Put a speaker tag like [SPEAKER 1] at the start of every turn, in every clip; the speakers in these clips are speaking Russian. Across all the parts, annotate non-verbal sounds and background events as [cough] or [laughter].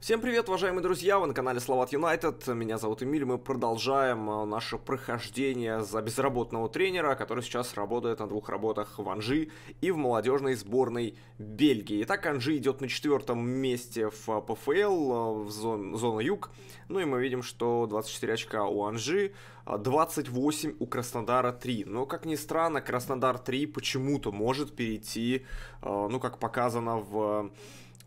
[SPEAKER 1] Всем привет, уважаемые друзья, вы на канале Словат Юнайтед, меня зовут Эмиль, мы продолжаем э, наше прохождение за безработного тренера, который сейчас работает на двух работах в Анжи и в молодежной сборной Бельгии. Итак, Анжи идет на четвертом месте в э, ПФЛ, э, в зон, зону юг, ну и мы видим, что 24 очка у Анжи, 28 а у Краснодара 3. Но, как ни странно, Краснодар 3 почему-то может перейти, ну, как показано в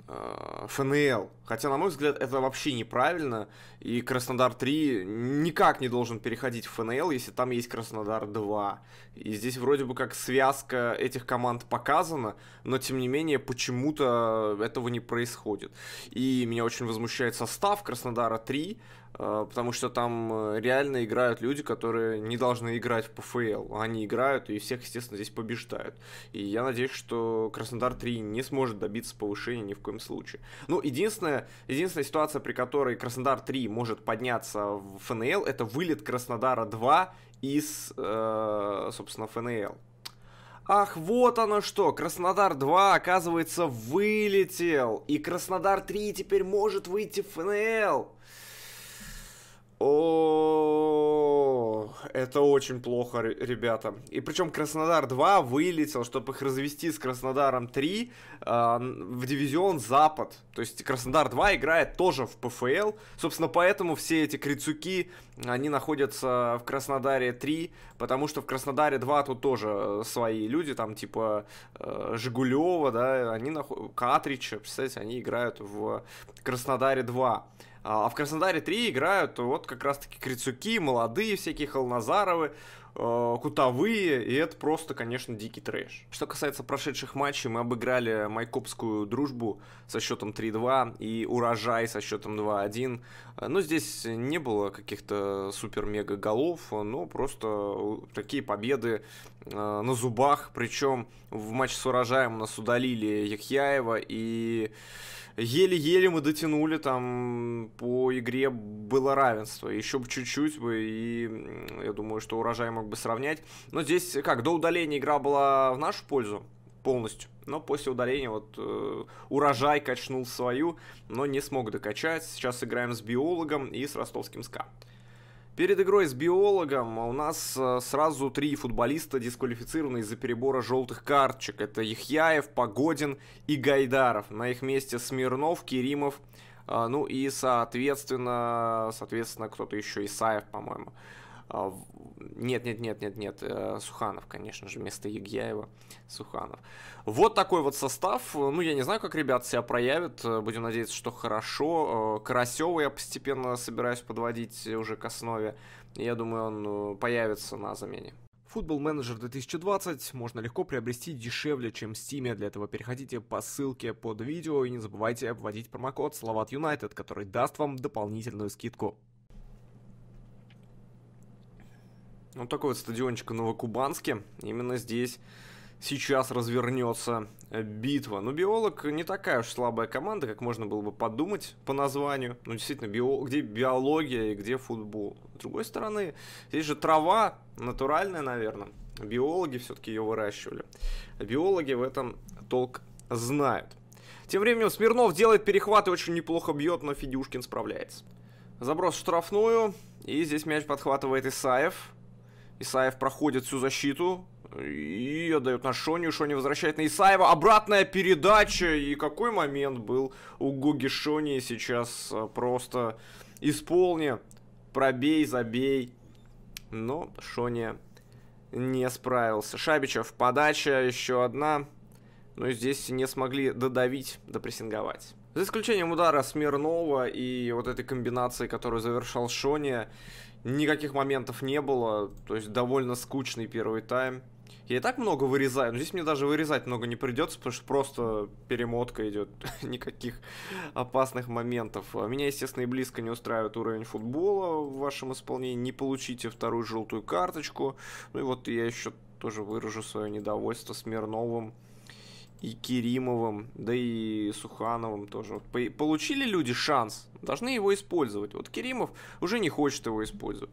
[SPEAKER 1] Э, ФНЛ. Хотя, на мой взгляд, это вообще неправильно. И Краснодар 3 никак не должен переходить в ФНЛ, если там есть Краснодар 2. И здесь вроде бы как связка этих команд показана, но тем не менее почему-то этого не происходит. И меня очень возмущает состав Краснодара 3, а, потому что там э, реально играют люди, которые не должны играть в ПФЛ. Они играют и всех, естественно, здесь побеждают. И я надеюсь, что Краснодар 3 не сможет добиться повышения ни в коем случае. Ну, единственная, единственная ситуация, при которой Краснодар 3 может подняться в ФНЛ, это вылет Краснодара 2 из, э, собственно, ФНЛ. Ах, вот оно что, Краснодар 2, оказывается, вылетел, и Краснодар 3 теперь может выйти в ФНЛ. О, это очень плохо, ребята. И причем Краснодар 2 вылетел, чтобы их развести с Краснодаром 3 э, а, в дивизион Запад. То есть Краснодар 2 играет тоже в ПФЛ. Собственно, поэтому все эти крицуки, они находятся в Краснодаре 3, потому что в Краснодаре 2 тут тоже э, свои люди, там типа э, Жигулева, да, они находятся, Катрича, представляете, они играют в Краснодаре 2. А, а в Краснодаре 3 играют вот как раз-таки Крицуки, молодые всякие, Холназаровы, э, кутовые, и это просто, конечно, дикий трэш. Что касается прошедших матчей, мы обыграли Майкопскую дружбу со счетом 3-2 и Урожай со счетом 2-1. Но ну, здесь не было каких-то супер-мега голов, но просто э, такие победы э, на зубах, причем в матче с Урожаем нас удалили Яхьяева и еле-еле мы дотянули, там по игре было равенство. Еще бы чуть-чуть бы, и я думаю, что урожай мог бы сравнять. Но здесь как, до удаления игра была в нашу пользу полностью. Но после удаления вот э, урожай качнул свою, но не смог докачать. Сейчас играем с биологом и с ростовским СКА. Перед игрой с биологом у нас э, сразу три футболиста дисквалифицированы из-за перебора желтых карточек. Это Яхьяев, Погодин и Гайдаров. На их месте Смирнов, Керимов, э, ну и, соответственно, соответственно кто-то еще, Исаев, по-моему. Нет, нет, нет, нет, нет, Суханов, конечно же, вместо Егьяева Суханов. Вот такой вот состав. Ну, я не знаю, как ребята себя проявят. Будем надеяться, что хорошо. Карасева я постепенно собираюсь подводить уже к основе. Я думаю, он появится на замене. Футбол менеджер 2020 можно легко приобрести дешевле, чем в Steam. Для этого переходите по ссылке под видео и не забывайте обводить промокод Словат Юнайтед, который даст вам дополнительную скидку. Вот такой вот стадиончик в Новокубанске. Именно здесь сейчас развернется э, битва. Ну, биолог не такая уж слабая команда, как можно было бы подумать по названию. Ну, действительно, био... где биология и где футбол. С другой стороны, здесь же трава натуральная, наверное. Биологи все-таки ее выращивали. Биологи в этом толк знают. Тем временем Смирнов делает перехват и очень неплохо бьет, но Федюшкин справляется. Заброс в штрафную, и здесь мяч подхватывает Исаев. Исаев проходит всю защиту. И отдает на Шоню, Шони возвращает на Исаева. Обратная передача. И какой момент был у Гуги Шони сейчас э, просто исполни. Пробей, забей. Но Шони не справился. Шабичев, подача, еще одна. Но здесь не смогли додавить, допрессинговать. За исключением удара Смирнова и вот этой комбинации, которую завершал Шони, Никаких моментов не было, то есть довольно скучный первый тайм. Я и так много вырезаю, но здесь мне даже вырезать много не придется, потому что просто перемотка идет, [laughs] никаких опасных моментов. А меня, естественно, и близко не устраивает уровень футбола в вашем исполнении, не получите вторую желтую карточку. Ну и вот я еще тоже выражу свое недовольство Смирновым. Мирновым и Керимовым, да и Сухановым тоже. Вот получили люди шанс, должны его использовать. Вот Керимов уже не хочет его использовать.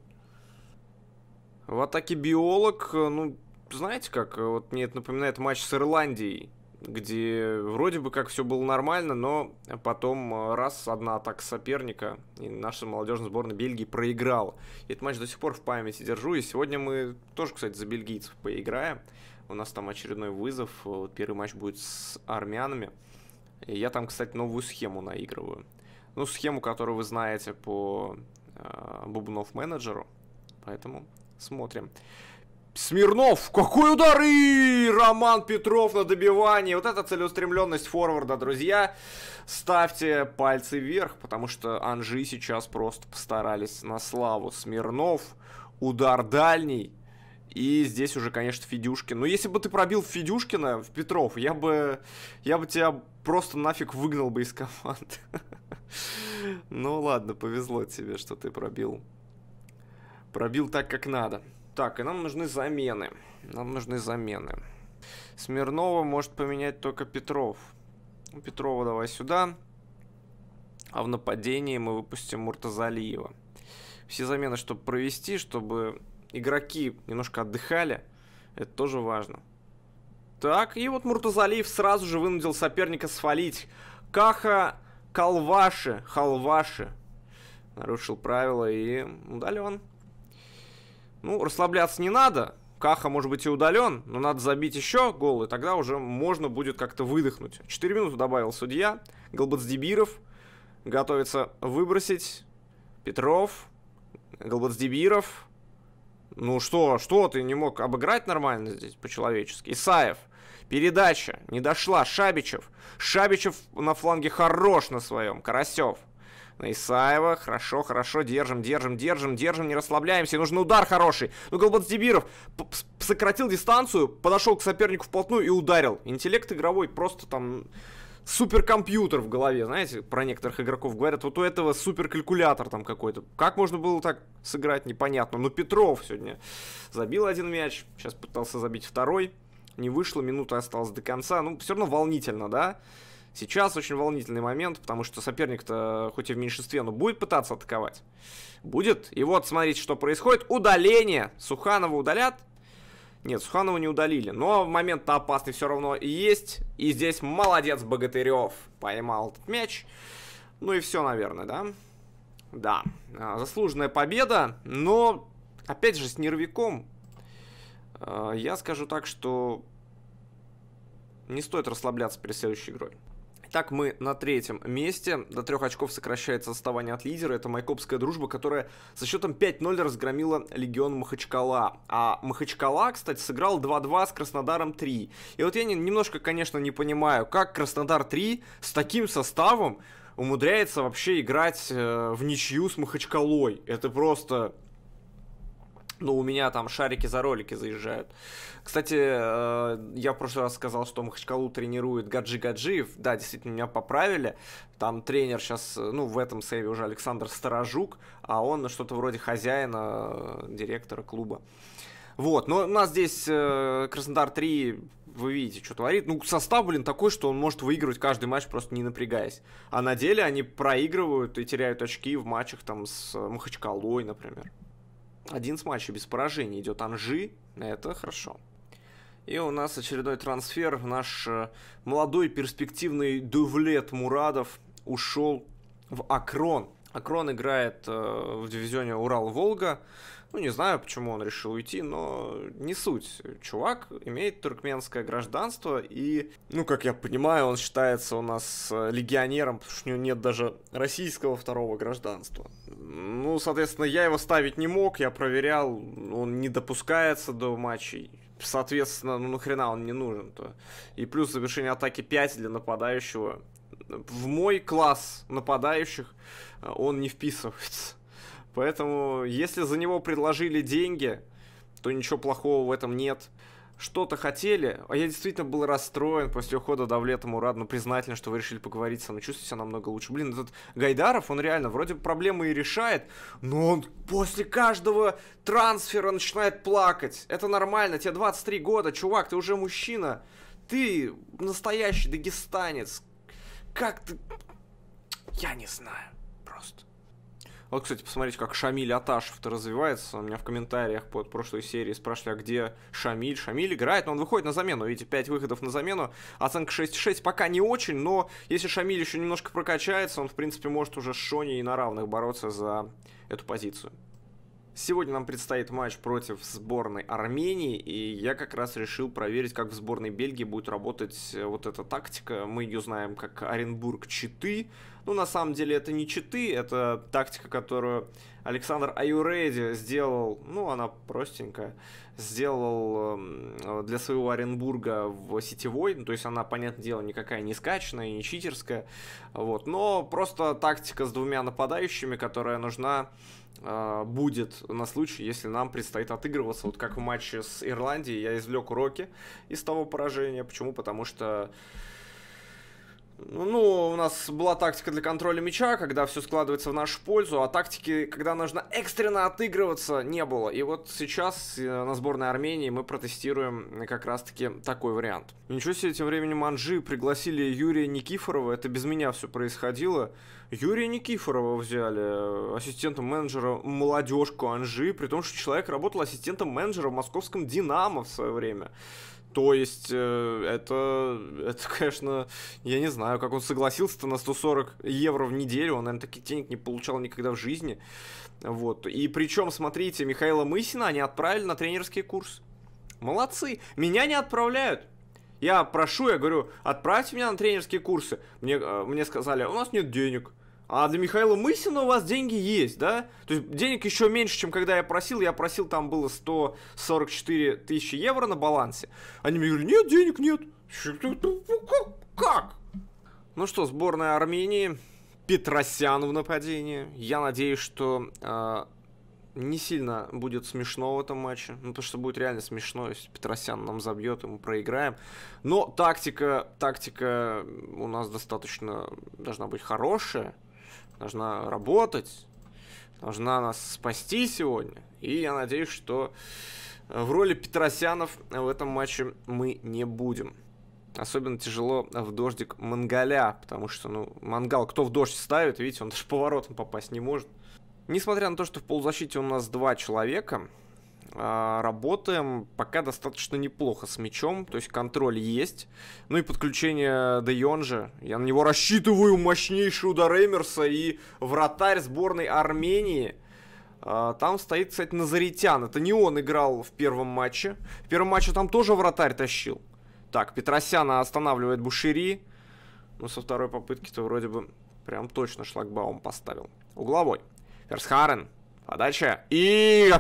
[SPEAKER 1] В атаке биолог, ну, знаете как, вот мне это напоминает матч с Ирландией, где вроде бы как все было нормально, но потом э, раз одна атака соперника, и наша молодежная сборная Бельгии проиграла. И этот матч до сих пор в памяти держу, и сегодня мы тоже, кстати, за бельгийцев поиграем. У нас там очередной вызов. Первый матч будет с армянами. Я там, кстати, новую схему наигрываю. Ну, схему, которую вы знаете по э, Бубнов менеджеру. Поэтому смотрим. Смирнов! Какой удар! И Роман Петров на добивании. Вот это целеустремленность форварда, друзья. Ставьте пальцы вверх, потому что Анжи сейчас просто постарались на славу. Смирнов, удар дальний. И здесь уже, конечно, Федюшкин. Но ну, если бы ты пробил Федюшкина в Петров, я бы, я бы тебя просто нафиг выгнал бы из команды. [laughs] Ну ладно, повезло тебе, что ты пробил. Пробил так, как надо. Так, и нам нужны замены. Нам нужны замены. Смирнова может поменять только Петров. Ну, Петрова давай сюда. А в нападении мы выпустим Муртазалиева. Все замены, чтобы провести, чтобы игроки немножко отдыхали. Это тоже важно. Так, и вот Муртазалиев сразу же вынудил соперника свалить. Каха Калваши, Халваши. Нарушил правила и удален. Ну, расслабляться не надо. Каха может быть и удален, но надо забить еще гол, и тогда уже можно будет как-то выдохнуть. 4 минуты добавил судья. Голбацдебиров готовится выбросить. Петров. Голбацдебиров. Ну что, что ты не мог обыграть нормально здесь по-человечески? Исаев. Передача. Не дошла. Шабичев. Шабичев на фланге хорош на своем. Карасев. На Исаева. Хорошо, хорошо. Держим, держим, держим, держим. Не расслабляемся. Нужен удар хороший. Ну, Голбанцдибиров сократил дистанцию, подошел к сопернику вплотную и ударил. Интеллект игровой просто там суперкомпьютер в голове, знаете, про некоторых игроков говорят, вот у этого суперкалькулятор там какой-то. Как можно было так сыграть, непонятно. Но Петров сегодня забил один мяч, сейчас пытался забить второй, не вышло, минута осталась до конца. Ну, все равно волнительно, да? Сейчас очень волнительный момент, потому что соперник-то, хоть и в меньшинстве, но будет пытаться атаковать. Будет. И вот, смотрите, что происходит. Удаление. Суханова удалят. Нет, Суханова не удалили, но момент-то опасный все равно есть. И здесь молодец Богатырев поймал этот мяч. Ну и все, наверное, да? Да, а, заслуженная победа, но, опять же, с нервиком. А, я скажу так, что не стоит расслабляться перед следующей игрой. Так мы на третьем месте. До трех очков сокращается отставание от лидера. Это Майкопская дружба, которая со счетом 5-0 разгромила легион Махачкала. А Махачкала, кстати, сыграл 2-2 с Краснодаром 3. И вот я немножко, конечно, не понимаю, как Краснодар 3 с таким составом умудряется вообще играть э, в ничью с Махачкалой. Это просто ну, у меня там шарики за ролики заезжают. Кстати, э, я в прошлый раз сказал, что Махачкалу тренирует Гаджи Гаджиев. Да, действительно, меня поправили. Там тренер сейчас, ну, в этом сейве уже Александр Старожук, а он что-то вроде хозяина, э, директора клуба. Вот, но у нас здесь э, Краснодар 3, вы видите, что творит. Ну, состав, блин, такой, что он может выигрывать каждый матч, просто не напрягаясь. А на деле они проигрывают и теряют очки в матчах там с Махачкалой, например. Один с матчей без поражений идет Анжи, это хорошо. И у нас очередной трансфер. Наш э, молодой перспективный дувлет Мурадов ушел в Акрон. Акрон играет э, в дивизионе Урал-Волга. Ну, не знаю, почему он решил уйти, но не суть. Чувак имеет туркменское гражданство, и, ну, как я понимаю, он считается у нас э, легионером, потому что у него нет даже российского второго гражданства. Ну, соответственно, я его ставить не мог, я проверял, он не допускается до матчей соответственно, ну нахрена он не нужен-то. И плюс завершение атаки 5 для нападающего. В мой класс нападающих э, он не вписывается. Поэтому, если за него предложили деньги, то ничего плохого в этом нет. Что-то хотели, а я действительно был расстроен после ухода Давлета Мурада, но ну, признательно, что вы решили поговорить со мной, чувствую себя намного лучше. Блин, этот Гайдаров, он реально вроде проблемы и решает, но он после каждого трансфера начинает плакать. Это нормально, тебе 23 года, чувак, ты уже мужчина, ты настоящий дагестанец. Как ты... Я не знаю, просто. Вот, кстати, посмотрите, как Шамиль Аташев-то развивается. У меня в комментариях под прошлой серии спрашивали, а где Шамиль? Шамиль играет, но он выходит на замену. Видите, 5 выходов на замену. Оценка 6-6 пока не очень, но если Шамиль еще немножко прокачается, он, в принципе, может уже с Шони и на равных бороться за эту позицию. Сегодня нам предстоит матч против сборной Армении, и я как раз решил проверить, как в сборной Бельгии будет работать э, вот эта тактика. Мы ее знаем как Оренбург Читы. Ну, на самом деле, это не Читы, это тактика, которую Александр Аюреди сделал, ну, она простенькая, сделал эм, э, для своего Оренбурга в сетевой, ну, то есть она, понятное дело, никакая не скачанная, не читерская, вот, но просто тактика с двумя нападающими, которая нужна а, будет на случай, если нам предстоит отыгрываться. Вот как в матче с Ирландией я извлек уроки из того поражения. Почему? Потому что ну, у нас была тактика для контроля мяча, когда все складывается в нашу пользу, а тактики, когда нужно экстренно отыгрываться, не было. И вот сейчас э, на сборной Армении мы протестируем как раз-таки такой вариант. Ничего себе, тем временем Анжи пригласили Юрия Никифорова, это без меня все происходило. Юрия Никифорова взяли э, ассистентом менеджера молодежку Анжи, при том, что человек работал ассистентом менеджера в московском «Динамо» в свое время. То есть э, это, это, конечно, я не знаю, как он согласился-то на 140 евро в неделю, он, наверное, таких денег не получал никогда в жизни. Вот. И причем, смотрите, Михаила Мысина они отправили на тренерский курс. Молодцы. Меня не отправляют. Я прошу, я говорю, отправьте меня на тренерские курсы. Мне, э, мне сказали, у нас нет денег. А для Михаила Мысина у вас деньги есть, да? То есть денег еще меньше, чем когда я просил. Я просил, там было 144 тысячи евро на балансе. Они мне говорили, нет, денег нет. «Ну, ну, ну, как? Ну что, сборная Армении, Петросян в нападении. Я надеюсь, что э, не сильно будет смешно в этом матче. Ну, то, что будет реально смешно, если Петросян нам забьет, и мы проиграем. Но тактика, тактика у нас достаточно должна быть хорошая должна работать, должна нас спасти сегодня. И я надеюсь, что э, в роли Петросянов в этом матче мы не будем. Особенно тяжело в дождик Мангаля, потому что, ну, Мангал, кто в дождь ставит, видите, он даже [laughs] поворотом попасть не может. Несмотря на то, что в полузащите у нас два человека, а, работаем пока достаточно неплохо с мячом, то есть контроль есть. Ну и подключение Де Йонжа. Я на него рассчитываю мощнейший удар Эмерса и вратарь сборной Армении. А, там стоит, кстати, Назаритян. Это не он играл в первом матче. В первом матче там тоже вратарь тащил. Так, Петросяна останавливает Бушери. Ну, со второй попытки-то вроде бы прям точно шлагбаум поставил. Угловой. Ферсхарен. Подача. И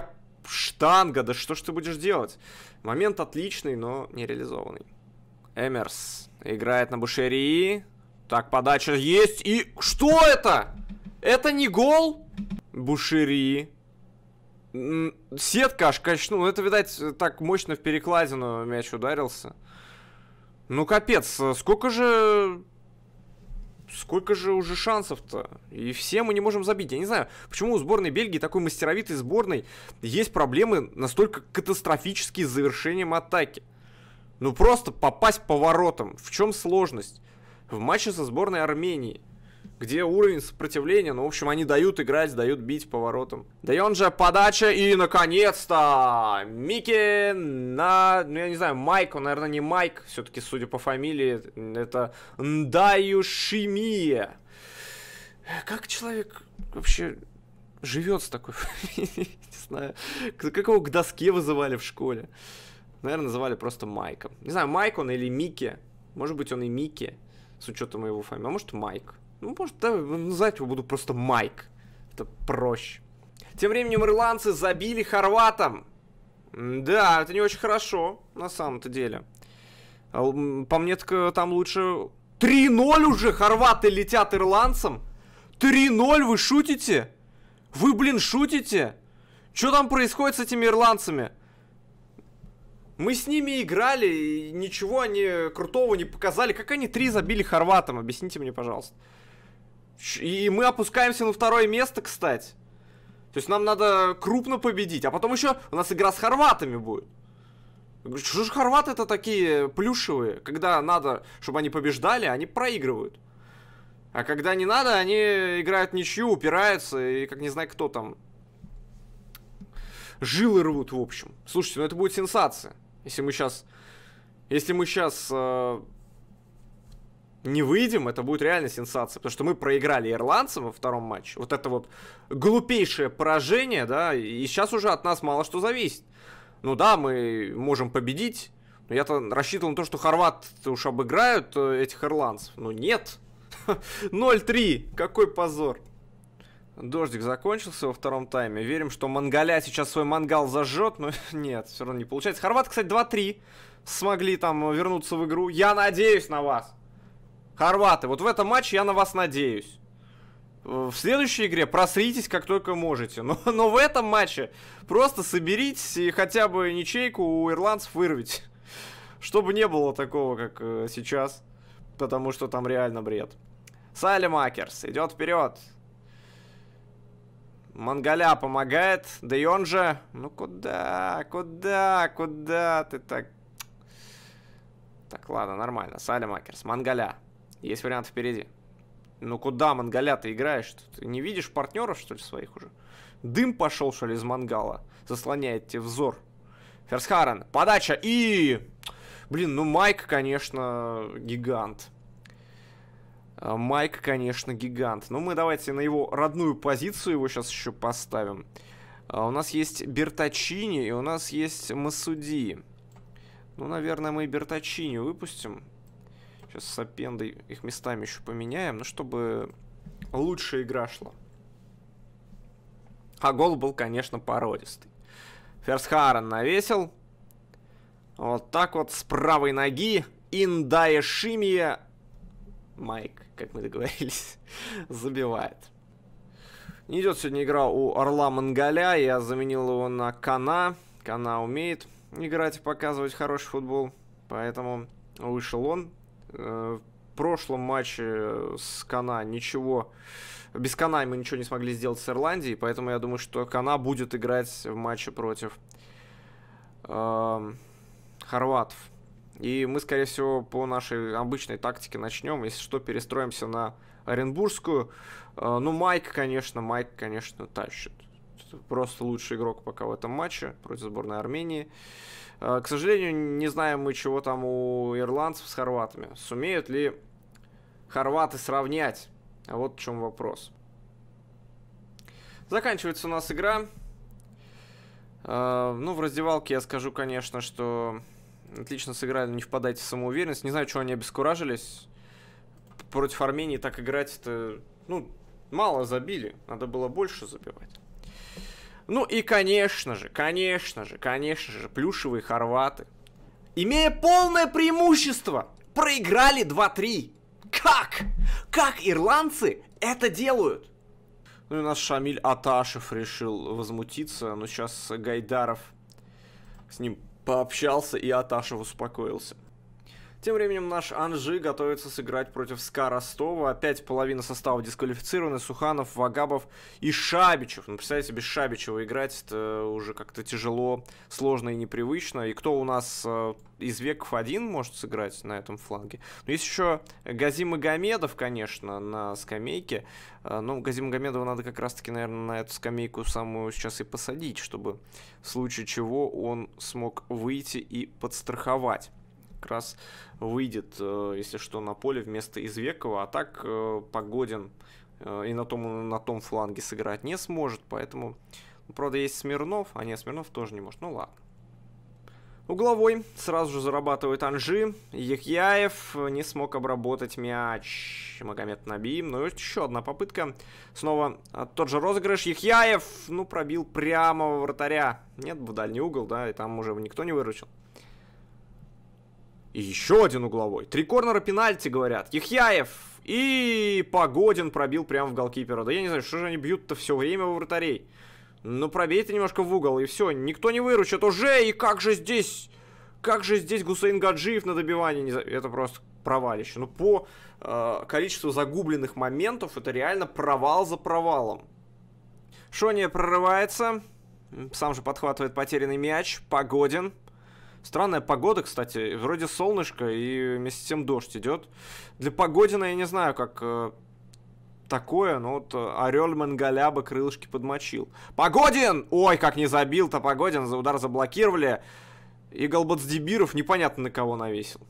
[SPEAKER 1] штанга, да что ж ты будешь делать? Момент отличный, но нереализованный. Эмерс играет на Бушерии. Так, подача есть. И что это? Это не гол? Бушери. Сетка аж качнула. Это, видать, так мощно в перекладину мяч ударился. Ну, капец, э, сколько же сколько же уже шансов-то? И все мы не можем забить. Я не знаю, почему у сборной Бельгии, такой мастеровитой сборной, есть проблемы настолько катастрофические с завершением атаки. Ну просто попасть по воротам. В чем сложность? В матче со сборной Армении – где уровень сопротивления, ну, в общем, они дают играть, дают бить поворотом. он же подача, и, наконец-то, Микки на, ну, я не знаю, Майк, он, наверное, не Майк, все-таки, судя по фамилии, это Ндаюшимия. Как человек вообще живет с такой [laughs] не знаю, как его к доске вызывали в школе. Наверное, называли просто Майком. Не знаю, Майк он или Микки. Может быть, он и Микки, с учетом его фамилии. А может, Майк. Ну, может, да, называть его буду просто Майк. Это проще. Тем временем ирландцы забили хорватам. Да, это не очень хорошо, на самом-то деле. А, по мне, так э, там лучше... 3-0 уже хорваты летят ирландцам? 3-0 вы шутите? Вы, блин, шутите? Что там происходит с этими ирландцами? Мы с ними играли, и ничего они крутого не показали. Как они три забили хорватам? Объясните мне, пожалуйста. И мы опускаемся на второе место, кстати. То есть нам надо крупно победить. А потом еще у нас игра с хорватами будет. Что же хорваты это такие плюшевые? Когда надо, чтобы они побеждали, они проигрывают. А когда не надо, они играют ничью, упираются и как не знаю кто там. Жилы рвут, в общем. Слушайте, ну это будет сенсация. Если мы сейчас... Если мы сейчас э, не выйдем, это будет реально сенсация, потому что мы проиграли ирландцам во втором матче. Вот это вот глупейшее поражение, да, и сейчас уже от нас мало что зависит. Ну да, мы можем победить, но я-то рассчитывал на то, что хорваты уж обыграют э, этих ирландцев. но нет. 0-3. [laughs] Какой позор. Дождик закончился во втором тайме. Верим, что мангаля сейчас свой мангал зажжет, но [laughs] нет, все равно не получается. Хорваты, кстати, 2-3 смогли там вернуться в игру. Я надеюсь на вас. Хорваты, вот в этом матче я на вас надеюсь. В следующей игре просритесь как только можете. Но, но в этом матче просто соберитесь и хотя бы ничейку у ирландцев вырвите. Чтобы не было такого, как э, сейчас. Потому что там реально бред. Сайли Макерс идет вперед. Монголя помогает. Да и он же... Ну куда? Куда? Куда ты так... Так, ладно, нормально. Сайли Макерс. Монголя. Есть вариант впереди. Ну куда, Мангаля, ты играешь? Ты не видишь партнеров, что ли, своих уже? Дым пошел, что ли, из мангала? Заслоняет тебе взор. Ферсхарен, подача и... Блин, ну Майк, конечно, гигант. А, Майк, конечно, гигант. Но ну мы давайте на его родную позицию его сейчас еще поставим. А, у нас есть Берточини и у нас есть Масуди. Ну, наверное, мы Берточини выпустим. Сейчас с Апендой их местами еще поменяем, ну, чтобы лучше игра шла. А гол был, конечно, породистый. Ферсхарен навесил. Вот так вот с правой ноги. Индаешимия. Майк, как мы договорились, [laughs] забивает. Не идет сегодня игра у Орла Мангаля, Я заменил его на Кана. Кана умеет играть и показывать хороший футбол. Поэтому вышел он. Э, в прошлом матче э, с Кана ничего... Без Кана мы ничего не смогли сделать с Ирландией, поэтому я думаю, что Кана будет играть в матче против э, хорватов. И мы, скорее всего, по нашей обычной тактике начнем. Если что, перестроимся на Оренбургскую. Э, ну, Майк, конечно, Майк, конечно, тащит. Просто лучший игрок пока в этом матче против сборной Армении. Э, Э, к сожалению, не знаем мы, чего там у ирландцев с хорватами. Сумеют ли хорваты сравнять? А вот в чем вопрос. Заканчивается у нас игра. Э, ну, в раздевалке я скажу, конечно, что отлично сыграли, не впадайте в самоуверенность. Не знаю, чего они обескуражились. Против Армении так играть это... Ну, мало забили, надо было больше забивать. Ну и, конечно же, конечно же, конечно же, плюшевые хорваты, имея полное преимущество, проиграли 2-3. Как? Как ирландцы это делают? Ну и наш Шамиль Аташев решил возмутиться, но сейчас Гайдаров с ним пообщался и Аташев успокоился. Тем временем наш Анжи готовится сыграть против СКА Ростова. Опять половина состава дисквалифицированы. Суханов, Вагабов и Шабичев. Ну, представляете, без Шабичева играть это уже как-то тяжело, сложно и непривычно. И кто у нас э, из веков один может сыграть на этом фланге? Но ну, есть еще Гази Магомедов, конечно, на скамейке. Э, ну, Гази Магомедова надо как раз-таки, наверное, на эту скамейку самую сейчас и посадить, чтобы в случае чего он смог выйти и подстраховать как раз выйдет, э, если что, на поле вместо Извекова, а так э, Погодин э, и на том, на том фланге сыграть не сможет, поэтому... Ну, правда, есть Смирнов, а нет, Смирнов тоже не может, ну ладно. Угловой сразу же зарабатывает Анжи. Ехьяев не смог обработать мяч. Магомед Набиим. Ну и еще одна попытка. Снова а, тот же розыгрыш. Ехьяев, ну, пробил прямо во вратаря. Нет, в дальний угол, да, и там уже никто не выручил. И еще один угловой. Три корнера пенальти, говорят. Яхьяев и Погодин пробил прямо в голкипера. Да я не знаю, что же они бьют-то все время во вратарей. Ну, пробей пробейте немножко в угол, и все. Никто не выручит уже, и как же здесь... Как же здесь Гусейн Гаджиев на добивании? Не... Это просто провалище. Ну, по э, количеству загубленных моментов, это реально провал за провалом. Шония прорывается. Сам же подхватывает потерянный мяч. Погодин Странная погода, кстати. Вроде солнышко и вместе с тем дождь идет. Для Погодина я не знаю, как э, такое, но вот э, Орел Мангаляба крылышки подмочил. Погодин! Ой, как не забил-то Погодин, за удар заблокировали. И Голбацдебиров непонятно на кого навесил.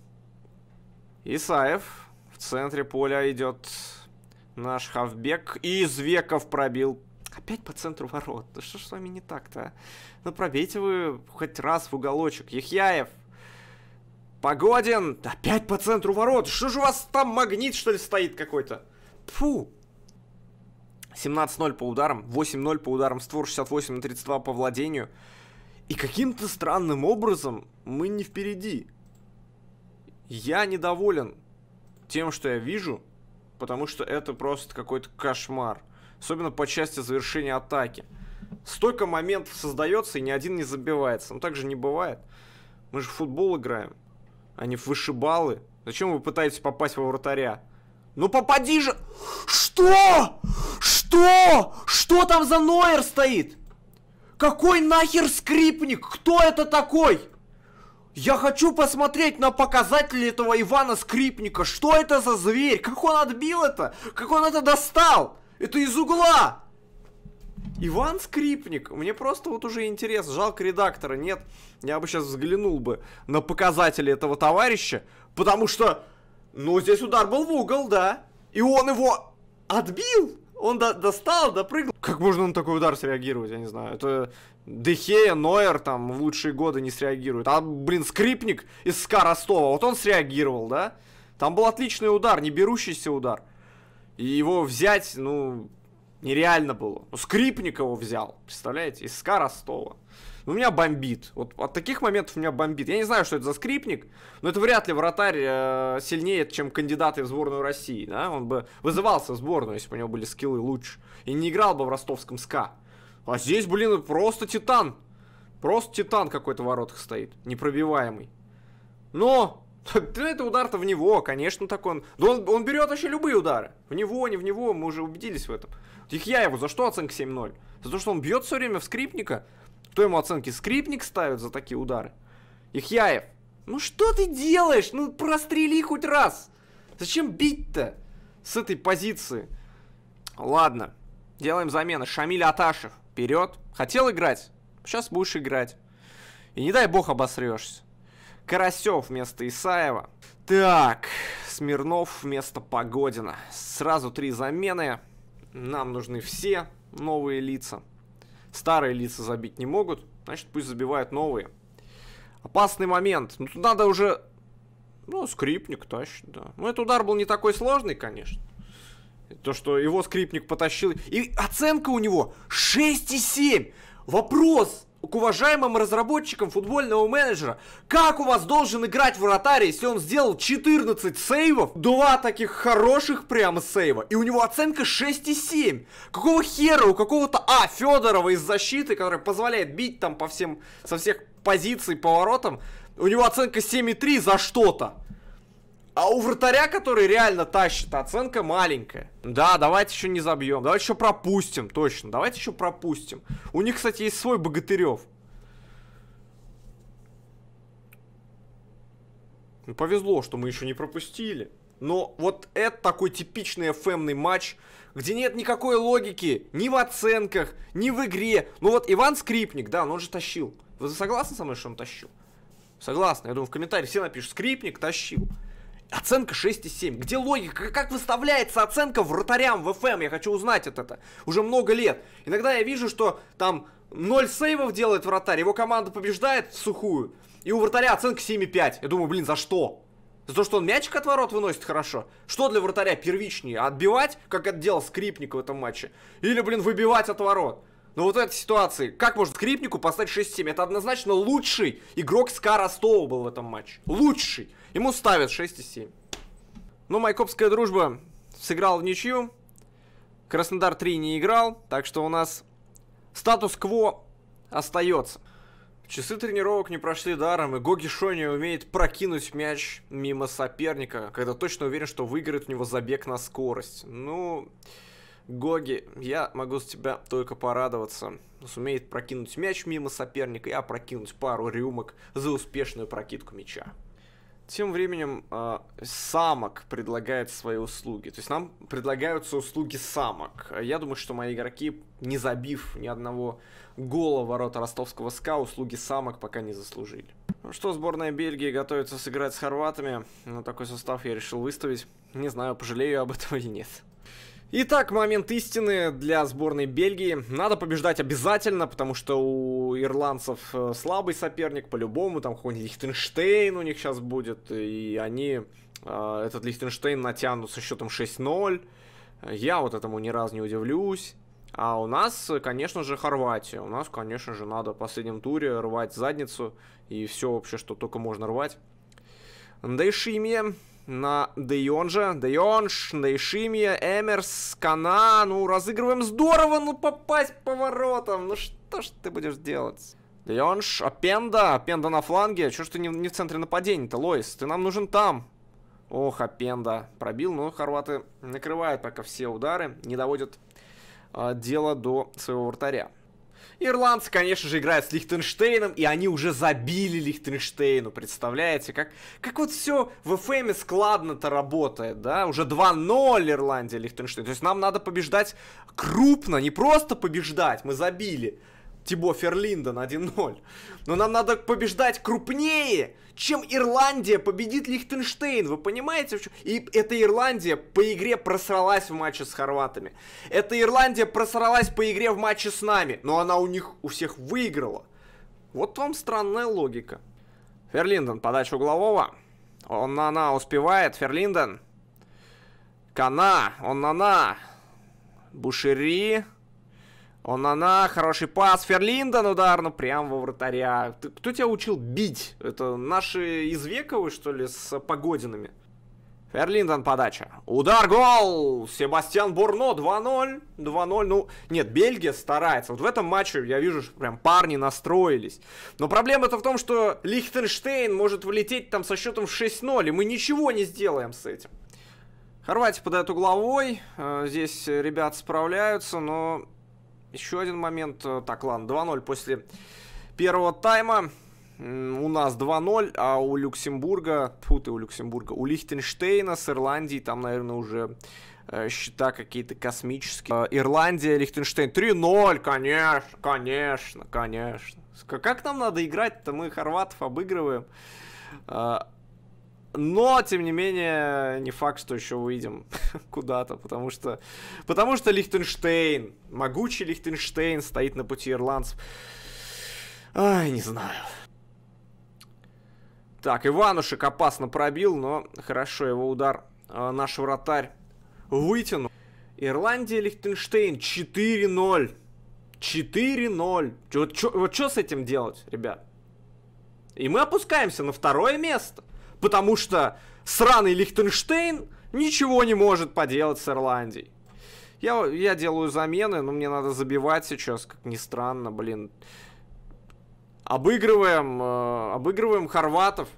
[SPEAKER 1] Исаев в центре поля идет наш хавбек. И Извеков пробил Опять по центру ворот. Да что ж с вами не так-то? А? Ну пробейте вы хоть раз в уголочек. Яхяев! Погодин! Опять по центру ворот! Что же у вас там магнит, что ли, стоит какой-то? Фу! 17-0 по ударам, 8-0 по ударам, створ 68 на 32 по владению. И каким-то странным образом мы не впереди. Я недоволен тем, что я вижу, потому что это просто какой-то кошмар особенно по части завершения атаки. Столько моментов создается, и ни один не забивается. Ну, так же не бывает. Мы же в футбол играем, а не в вышибалы. Зачем вы пытаетесь попасть во вратаря? Ну попади же! Что? Что? Что там за Нойер стоит? Какой нахер скрипник? Кто это такой? Я хочу посмотреть на показатели этого Ивана Скрипника. Что это за зверь? Как он отбил это? Как он это достал? Это из угла! Иван Скрипник. Мне просто вот уже интересно. Жалко редактора нет. Я бы сейчас взглянул бы на показатели этого товарища. Потому что... Ну, здесь удар был в угол, да. И он его отбил. Он до достал, допрыгнул. Как можно на такой удар среагировать, я не знаю. Это Дехея, Нойер там в лучшие годы не среагирует. А, блин, Скрипник из Ска Ростова, вот он среагировал, да? Там был отличный удар, не берущийся удар. И его взять, ну, нереально было. Ну, Скрипник его взял, представляете, из СКА Ростова. у меня бомбит. Вот от таких моментов у меня бомбит. Я не знаю, что это за скрипник, но это вряд ли вратарь э, сильнее, чем кандидаты в сборную России. Да? Он бы вызывался в сборную, если бы у него были скиллы лучше. И не играл бы в ростовском СКА. А здесь, блин, просто титан. Просто титан какой-то в воротах стоит. Непробиваемый. Но [laughs] Да это удар-то в него, конечно, так он... Да он, он берет вообще любые удары. В него, не в него, мы уже убедились в этом. Их я его за что оценка 7-0? За то, что он бьет все время в скрипника? Кто ему оценки скрипник ставит за такие удары? Ихьяев. Ну что ты делаешь? Ну прострели хоть раз. Зачем бить-то с этой позиции? Ладно, делаем замену, Шамиль Аташев. Вперед. Хотел играть? Сейчас будешь играть. И не дай бог обосрешься. Карасев вместо Исаева. Так, Смирнов вместо Погодина. Сразу три замены. Нам нужны все новые лица. Старые лица забить не могут, значит пусть забивают новые. Опасный момент. Ну тут надо уже... Ну, скрипник тащит, да. Ну, этот удар был не такой сложный, конечно. То, что его скрипник потащил. И оценка у него 6,7. Вопрос, к уважаемым разработчикам футбольного менеджера. Как у вас должен играть вратарь, если он сделал 14 сейвов, два таких хороших прямо сейва, и у него оценка 6,7? Какого хера у какого-то, а, Федорова из защиты, который позволяет бить там по всем, со всех позиций, поворотам, у него оценка 7,3 за что-то. А у вратаря, который реально тащит, оценка маленькая. Да, давайте еще не забьем. Давайте еще пропустим, точно. Давайте еще пропустим. У них, кстати, есть свой Богатырев. Ну, повезло, что мы еще не пропустили. Но вот это такой типичный fm матч, где нет никакой логики ни в оценках, ни в игре. Ну вот Иван Скрипник, да, но он же тащил. Вы согласны со мной, что он тащил? Согласны. Я думаю, в комментарии все напишут, Скрипник тащил. Оценка 6,7. Где логика? Как выставляется оценка вратарям в FM? Эм? Я хочу узнать это. -то. Уже много лет. Иногда я вижу, что там 0 сейвов делает вратарь, его команда побеждает в сухую. И у вратаря оценка 7,5. Я думаю, блин, за что? За то, что он мячик от ворот выносит хорошо? Что для вратаря первичнее? Отбивать, как это делал Скрипник в этом матче? Или, блин, выбивать от ворот? Но ну, вот в этой ситуации, как может скрипнику поставить 6-7? Это однозначно лучший игрок СКА Ростова был в этом матче. Лучший. Ему ставят 6-7. Ну, майкопская дружба сыграл в ничью. Краснодар 3 не играл, так что у нас статус-кво остается. Часы тренировок не прошли даром, и Гоги Шони умеет прокинуть мяч мимо соперника, когда точно уверен, что выиграет у него забег на скорость. Ну... Но... Гоги, я могу с тебя только порадоваться. Сумеет прокинуть мяч мимо соперника и опрокинуть пару рюмок за успешную прокидку мяча. Тем временем э, самок предлагает свои услуги. То есть нам предлагаются услуги самок. Я думаю, что мои игроки, не забив ни одного гола ворота ростовского СКА, услуги самок пока не заслужили. Ну что, сборная Бельгии готовится сыграть с хорватами. Но ну, такой состав я решил выставить. Не знаю, пожалею об этом [laughs] или нет. Итак, момент истины для сборной Бельгии. Надо побеждать обязательно, потому что у ирландцев э, слабый соперник, по-любому, там какой-нибудь Лихтенштейн у них сейчас будет, и они э, этот Лихтенштейн натянут со счетом 6-0. Я вот этому ни разу не удивлюсь. А у нас, конечно же, Хорватия. У нас, конечно же, надо в последнем туре рвать задницу и все вообще, что только можно рвать. Да и Шиме на Дейонжа. Дейонж, Дейшимия, Эмерс, Кана. Ну, разыгрываем здорово, ну попасть по воротам, Ну что ж ты будешь делать? Дейонж, Апенда. Апенда на фланге. Чё ж ты не, не в центре нападения-то, Лоис? Ты нам нужен там. Ох, Апенда. Пробил, но ну, хорваты накрывают пока все удары. Не доводят э, дело до своего вратаря. Ирландцы, конечно же, играют с Лихтенштейном, и они уже забили Лихтенштейну, представляете? Как, как вот все в ФМе эм складно-то работает, да? Уже 2-0 Ирландия, Лихтенштейн. То есть нам надо побеждать крупно, не просто побеждать, мы забили. Тибо Ферлинден 1-0. Но нам надо побеждать крупнее, чем Ирландия победит Лихтенштейн. Вы понимаете? И эта Ирландия по игре просралась в матче с хорватами. Эта Ирландия просралась по игре в матче с нами. Но она у них у всех выиграла. Вот вам странная логика. Ферлинден, подача углового. Он на на успевает, Ферлинден, Кана, он на на. Бушери. Он она, хороший пас, Ферлиндон удар, ну прям во вратаря. Ты, кто тебя учил бить? Это наши из вековых что ли, с Погодинами? Ферлиндон подача. Удар, гол! Себастьян Бурно, 2-0. 2-0, ну, нет, Бельгия старается. Вот в этом матче, я вижу, что прям парни настроились. Но проблема-то в том, что Лихтенштейн может влететь там со счетом 6-0, и мы ничего не сделаем с этим. Хорватия подает угловой. Э, здесь ребят справляются, но еще один момент. Э, так, ладно, 2-0 после первого тайма. У нас 2-0, а у Люксембурга, фу ты, у Люксембурга, у Лихтенштейна с Ирландией там, наверное, уже э, счета какие-то космические. Э, Ирландия, Лихтенштейн 3-0, конечно, конечно, конечно. Как нам надо играть-то? Мы хорватов обыгрываем. Но, тем не менее, не факт, что еще выйдем [laughs] куда-то, потому что, потому что Лихтенштейн, могучий Лихтенштейн стоит на пути ирландцев. Ай, не знаю. Так, Иванушек опасно пробил, но хорошо его удар э, наш вратарь вытянул. Ирландия, Лихтенштейн 4-0. 4-0. Вот что с этим делать, ребят? И мы опускаемся на второе место потому что сраный Лихтенштейн ничего не может поделать с Ирландией. Я, я делаю замены, но мне надо забивать сейчас, как ни странно, блин. Обыгрываем, э, обыгрываем хорватов.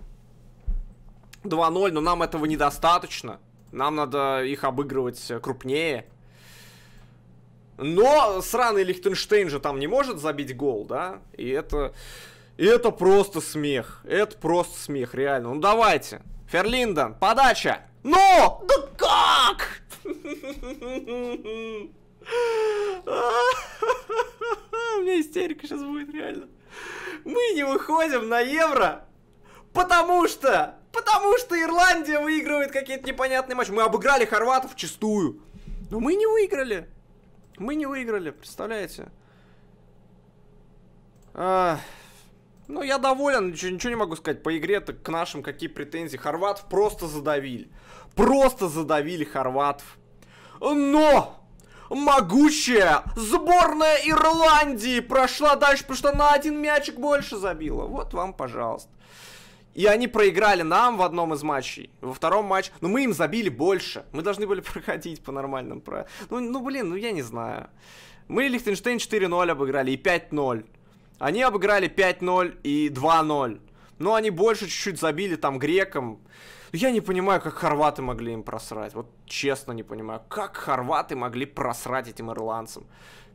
[SPEAKER 1] 2-0, но нам этого недостаточно. Нам надо их обыгрывать крупнее. Но сраный Лихтенштейн же там не может забить гол, да? И это... Это просто смех. Это просто смех, реально. Ну давайте. Ферлинда, подача. Но ну, Да как? [laughs] У меня истерика сейчас будет, реально. Мы не выходим на евро, потому что... Потому что Ирландия выигрывает какие-то непонятные матчи. Мы обыграли хорватов чистую. Но мы не выиграли. Мы не выиграли, представляете? Ах... Ну, я доволен, ничего, ничего не могу сказать. По игре-то к нашим какие претензии. Хорватов просто задавили. Просто задавили хорватов. Но! Могучая сборная Ирландии прошла дальше, потому что на один мячик больше забила. Вот вам, пожалуйста. И они проиграли нам в одном из матчей. Во втором матче... Но мы им забили больше. Мы должны были [laughs] проходить по нормальным... Про... Ну, ну, блин, ну я не знаю. Мы Лихтенштейн 4-0 обыграли и 5-0. Они обыграли 5-0 и 2-0. Но они больше чуть-чуть забили там грекам. Я не понимаю, как хорваты могли им просрать. Вот честно не понимаю, как хорваты могли просрать этим ирландцам.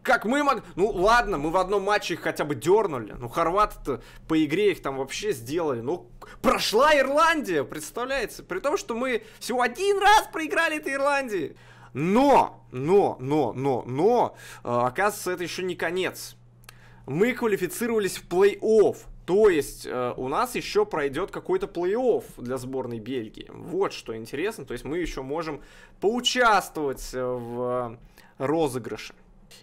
[SPEAKER 1] Как мы могли... Ну ладно, мы в одном матче их хотя бы дернули. Ну хорваты-то по игре их там вообще сделали. Ну прошла Ирландия, представляете? При том, что мы всего один раз проиграли этой Ирландии. Но, но, но, но, но, э, оказывается, это еще не конец мы квалифицировались в плей-офф. То есть э, у нас еще пройдет какой-то плей-офф для сборной Бельгии. Вот что интересно. То есть мы еще можем поучаствовать э, в э, розыгрыше.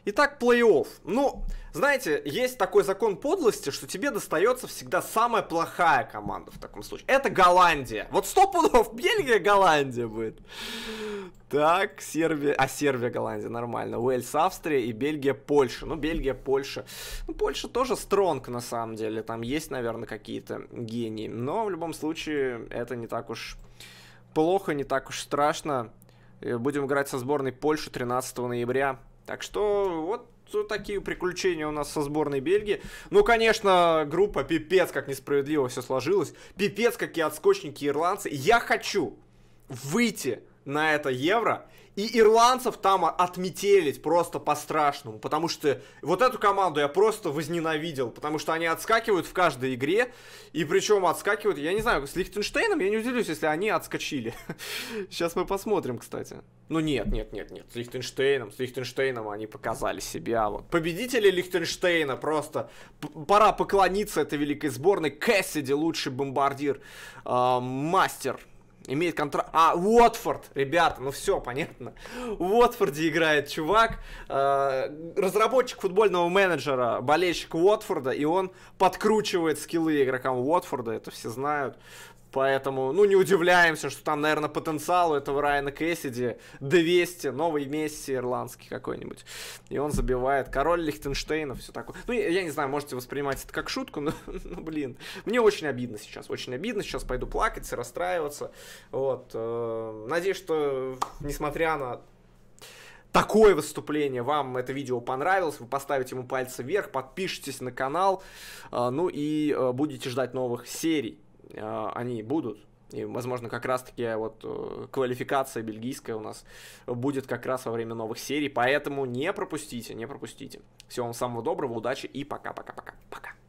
[SPEAKER 1] Итак, плей-офф. Ну, знаете, есть такой закон подлости, что тебе достается всегда самая плохая команда в таком случае. Это Голландия. Вот сто пудов [laughs] Бельгия, Голландия будет. Так, Сербия... А, Сербия, Голландия, нормально. Уэльс, Австрия и Бельгия, Польша. Ну, Бельгия, Польша. Ну, Польша тоже стронг, на самом деле. Там есть, наверное, какие-то гении. Но, в любом случае, это не так уж плохо, не так уж страшно. Э, будем играть со сборной Польши 13 ноября. Так что вот такие приключения у нас со сборной Бельгии. Ну, конечно, группа пипец, как несправедливо все сложилось. Пипец, какие отскочники ирландцы. Я хочу выйти на это Евро и ирландцев там отметелить просто по-страшному, потому что вот эту команду я просто возненавидел, потому что они отскакивают в каждой игре, и причем отскакивают, я не знаю, с Лихтенштейном я не удивлюсь, если они отскочили. [laughs] Сейчас мы посмотрим, кстати. Ну нет, нет, нет, нет, с Лихтенштейном, с Лихтенштейном они показали себя. А вот. Победители Лихтенштейна просто, пора поклониться этой великой сборной. Кэссиди лучший бомбардир, э, мастер имеет контракт... А, Уотфорд, ребята, ну все, понятно. В Уотфорде играет чувак, э, разработчик футбольного менеджера, болельщик Уотфорда, и он подкручивает скиллы игрокам Уотфорда, это все знают. Поэтому, ну, не удивляемся, что там, наверное, потенциал у этого Райана Кэссиди 200, новый Месси ирландский какой-нибудь. И он забивает. Король Лихтенштейна, все такое. Ну, я, я не знаю, можете воспринимать это как шутку, но, [laughs] ну, блин. Мне очень обидно сейчас, очень обидно. Сейчас пойду плакать, расстраиваться. Вот. Э, надеюсь, что, несмотря на такое выступление, вам это видео понравилось, вы поставите ему пальцы вверх, подпишитесь на канал, э, ну и э, будете ждать новых серий. А, они будут. И, возможно, как раз-таки вот э, квалификация бельгийская у нас будет как раз во время новых серий, поэтому не пропустите, не пропустите. Всего вам самого доброго, удачи и пока-пока-пока. Пока. пока, пока, пока.